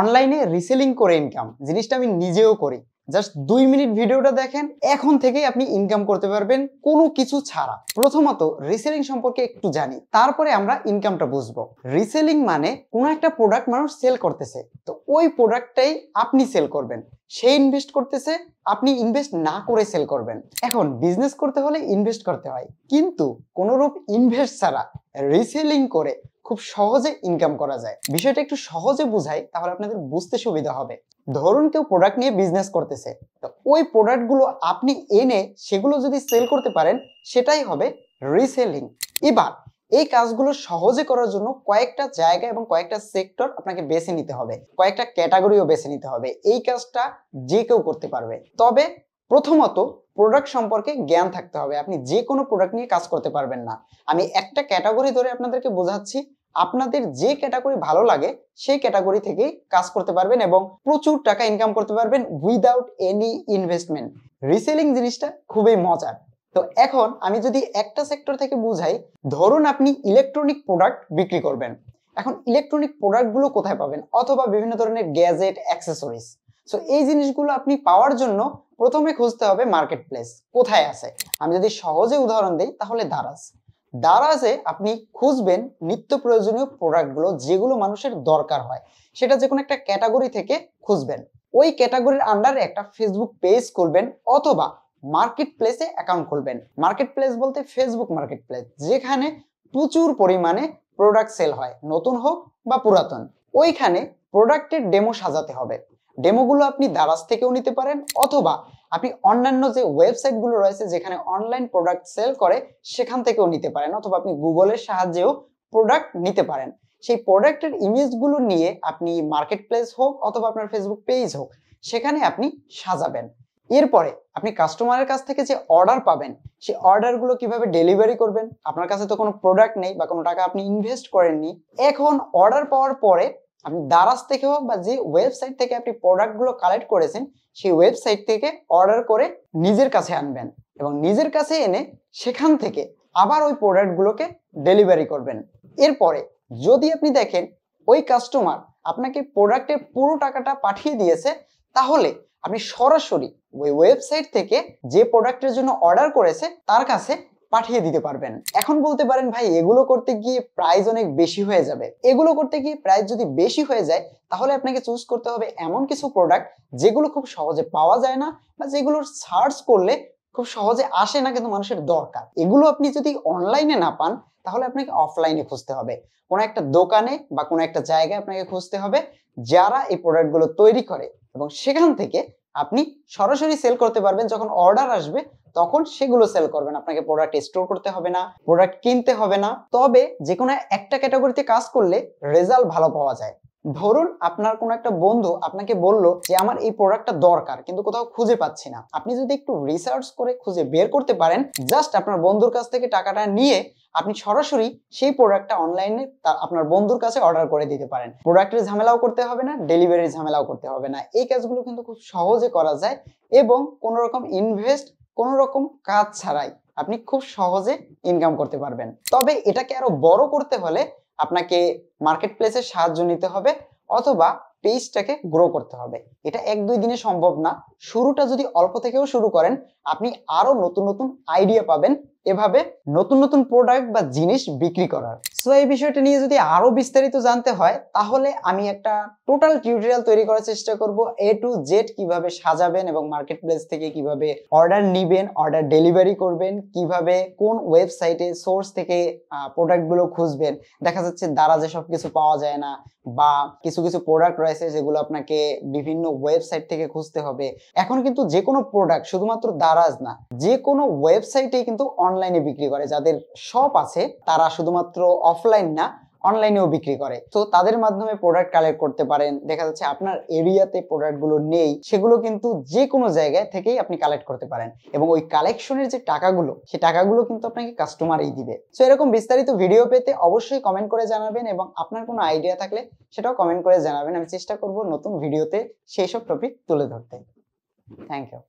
অনলাইনে রিসেলিং করে ইনকাম জিনিসটা আমি নিজেও করি জাস্ট দুই মিনিট ভিডিওটা দেখেন এখন থেকেই আপনি ইনকাম করতে পারবেন কোনো কিছু ছাড়া প্রথমত রিসেলিং সম্পর্কে একটু জানি তারপরে আমরা ইনকামটা বুঝবো রিসেলিং মানে কোনো একটা প্রোডাক্ট মানুষ সেল করতেছে তো ওই প্রোডাক্টটাই আপনি সেল করবেন সে ইনভেস্ট করতেছে আপনি ইনভেস্ট না করে সেল করবেন এখন বিজনেস করতে হলে ইনভেস্ট করতে হয় কিন্তু কোনোরূপ ইনভেস্ট ছাড়া রিসেলিং করে খুব সহজে ইনকাম করা যায় বিষয়টা একটু সহজে বুঝাই তাহলে আপনাদের বুঝতে সুবিধা হবে ধরুন কেউ প্রোডাক্ট নিয়ে বিজনেস করতেছে তো ওই প্রোডাক্টগুলো আপনি এনে সেগুলো যদি সেল করতে পারেন সেটাই হবে রিসেলিং এবার এই কাজগুলো সহজে করার জন্য কয়েকটা জায়গা এবং কয়েকটা সেক্টর আপনাকে বেছে নিতে হবে কয়েকটা ক্যাটাগরিও বেছে নিতে হবে এই কাজটা যে কেউ করতে পারবে তবে প্রথমত প্রোডাক্ট সম্পর্কে জ্ঞান থাকতে হবে আপনি যে কোনো প্রোডাক্ট নিয়ে কাজ করতে পারবেন না আমি একটা ক্যাটাগরি ধরে আপনাদেরকে বোঝাচ্ছি আপনাদের যে ক্যাটাগরি ভালো লাগে সেই ক্যাটাগরি থেকেই কাজ করতে পারবেন এবং প্রচুর টাকা ইনকাম করতে পারবেন উইদাউট এনি ইনভেস্টমেন্ট রিসেলিং জিনিসটা খুবই মজার তো এখন আমি যদি একটা সেক্টর থেকে বুঝাই ধরুন আপনি ইলেকট্রনিক প্রোডাক্ট বিক্রি করবেন এখন ইলেকট্রনিক প্রোডাক্টগুলো কোথায় পাবেন অথবা বিভিন্ন ধরনের গ্যাজেট অ্যাক্সেসরিজ সো এই জিনিসগুলো আপনি পাওয়ার জন্য প্রথমে খুঁজতে হবে মার্কেট প্লেস কোথায় আছে আমি যদি সহজে উদাহরণ দিই তাহলে দারাজ দারাজে আপনি খুঁজবেন নিত্য প্রয়োজনীয় প্রোডাক্টগুলো যেগুলো মানুষের দরকার হয় সেটা যে কোনো একটা ক্যাটাগরি থেকে খুঁজবেন ওই ক্যাটাগরির আন্ডারে একটা ফেসবুক পেজ করবেন অথবা মার্কেট প্লেসে অ্যাকাউন্ট খুলবেন মার্কেট প্লেস বলতে ফেসবুক মার্কেট প্লেস যেখানে প্রচুর পরিমাণে প্রোডাক্ট সেল হয় নতুন হোক বা পুরাতন ওইখানে প্রোডাক্টের ডেমো সাজাতে হবে ডেমোগুলো আপনি দারাজ থেকেও নিতে পারেন অথবা আপনি অন্যান্য যে ওয়েবসাইটগুলো রয়েছে যেখানে অনলাইন প্রোডাক্ট সেল করে সেখান থেকেও নিতে পারেন অথবা আপনি গুগলের সাহায্যেও প্রোডাক্ট নিতে পারেন সেই প্রোডাক্টের ইমেজগুলো নিয়ে আপনি মার্কেট প্লেস হোক অথবা আপনার ফেসবুক পেজ হোক সেখানে আপনি সাজাবেন এরপরে আপনি কাস্টমারের কাছ থেকে যে অর্ডার পাবেন সেই অর্ডারগুলো কিভাবে ডেলিভারি করবেন আপনার কাছে তো কোনো প্রোডাক্ট নেই বা কোনো টাকা আপনি ইনভেস্ট করেননি এখন অর্ডার পাওয়ার পরে আপনি দারাজ থেকে হোক বা যে ওয়েবসাইট থেকে আপনি প্রোডাক্টগুলো কালেক্ট করেছেন সেই ওয়েবসাইট থেকে অর্ডার করে নিজের কাছে আনবেন এবং নিজের কাছে এনে সেখান থেকে আবার ওই প্রোডাক্টগুলোকে ডেলিভারি করবেন এরপরে যদি আপনি দেখেন ওই কাস্টমার আপনাকে প্রোডাক্টের পুরো টাকাটা পাঠিয়ে দিয়েছে তাহলে আপনি সরাসরি ওই ওয়েবসাইট থেকে যে প্রোডাক্টের জন্য অর্ডার করেছে তার কাছে পাঠিয়ে দিতে পারবেন এখন বলতে পারেন ভাই এগুলো করতে গিয়ে প্রাইস অনেক বেশি হয়ে যাবে এগুলো করতে গিয়ে প্রাইস যদি বেশি হয়ে যায় তাহলে আপনাকে চুজ করতে হবে এমন কিছু প্রোডাক্ট যেগুলো খুব সহজে পাওয়া যায় না বা যেগুলোর সার্চ করলে খুব সহজে আসে না কিন্তু মানুষের দরকার এগুলো আপনি যদি অনলাইনে না পান তাহলে আপনাকে অফলাইনে খুঁজতে হবে কোনো একটা দোকানে বা কোনো একটা জায়গায় আপনাকে খুঁজতে হবে যারা এই প্রোডাক্টগুলো তৈরি করে এবং সেখান থেকে আপনি সরাসরি সেল করতে পারবেন যখন অর্ডার আসবে তখন সেগুলো সেল করবেন আপনাকে প্রোডাক্ট স্টোর করতে হবে না প্রোডাক্ট কিনতে হবে না তবে যে কোনো একটা ক্যাটাগরিতে কাজ করলে রেজাল্ট ভালো পাওয়া যায় ধরুন আপনার কোনো একটা বন্ধু আপনাকে বলল যে আমার এই প্রোডাক্টটা দরকার কিন্তু কোথাও খুঁজে পাচ্ছি না আপনি যদি একটু রিসার্চ করে খুঁজে বের করতে পারেন জাস্ট আপনার বন্ধুর কাছ থেকে টাকাটা নিয়ে আপনি সরাসরি সেই প্রোডাক্টটা অনলাইনে আপনার বন্ধুর কাছে অর্ডার করে দিতে পারেন প্রোডাক্টের ঝামেলাও করতে হবে না ডেলিভারির ঝামেলাও করতে হবে না এই কাজগুলো কিন্তু খুব সহজে করা যায় এবং কোনো রকম ইনভেস্ট কোনো রকম কাজ ছাড়াই আপনি খুব সহজে ইনকাম করতে পারবেন তবে এটাকে আরো বড় করতে হলে আপনাকে মার্কেট প্লেসের সাহায্য নিতে হবে অথবা পেজটাকে গ্রো করতে হবে এটা এক দুই দিনে সম্ভব না শুরুটা যদি অল্প থেকেও শুরু করেন আপনি আরও নতুন নতুন আইডিয়া পাবেন এভাবে নতুন নতুন প্রোডাক্ট বা জিনিস বিক্রি করার সো এই বিষয়টা নিয়ে যদি আরো বিস্তারিত জানতে হয় তাহলে আমি একটা টোটাল টিউটোরিয়াল তৈরি করার চেষ্টা করব এ টু জেড কিভাবে সাজাবেন এবং মার্কেট প্লেস থেকে কিভাবে অর্ডার নিবেন অর্ডার ডেলিভারি করবেন কিভাবে কোন ওয়েবসাইটে সোর্স থেকে প্রোডাক্টগুলো খুঁজবেন দেখা যাচ্ছে দ্বারা যে সব কিছু পাওয়া যায় না বা কিছু কিছু প্রোডাক্ট রয়েছে যেগুলো আপনাকে বিভিন্ন ওয়েবসাইট থেকে খুঁজতে হবে এখন কিন্তু যে কোনো প্রোডাক্ট শুধুমাত্র দারাজ না যে কোনো ওয়েবসাইটে কিন্তু অন অনলাইনে বিক্রি করে যাদের শপ আছে তারা শুধুমাত্র অফলাইন না অনলাইনেও বিক্রি করে তো তাদের মাধ্যমে প্রোডাক্ট কালেক্ট করতে পারেন দেখা যাচ্ছে আপনার এরিয়াতে প্রোডাক্টগুলো নেই সেগুলো কিন্তু যে কোনো জায়গায় থেকেই আপনি কালেক্ট করতে পারেন এবং ওই কালেকশনের যে টাকাগুলো সে টাকাগুলো কিন্তু আপনাকে কাস্টমারই দিবে তো এরকম বিস্তারিত ভিডিও পেতে অবশ্যই কমেন্ট করে জানাবেন এবং আপনার কোনো আইডিয়া থাকলে সেটাও কমেন্ট করে জানাবেন আমি চেষ্টা করব নতুন ভিডিওতে সেই সব টপিক তুলে ধরতে থ্যাংক ইউ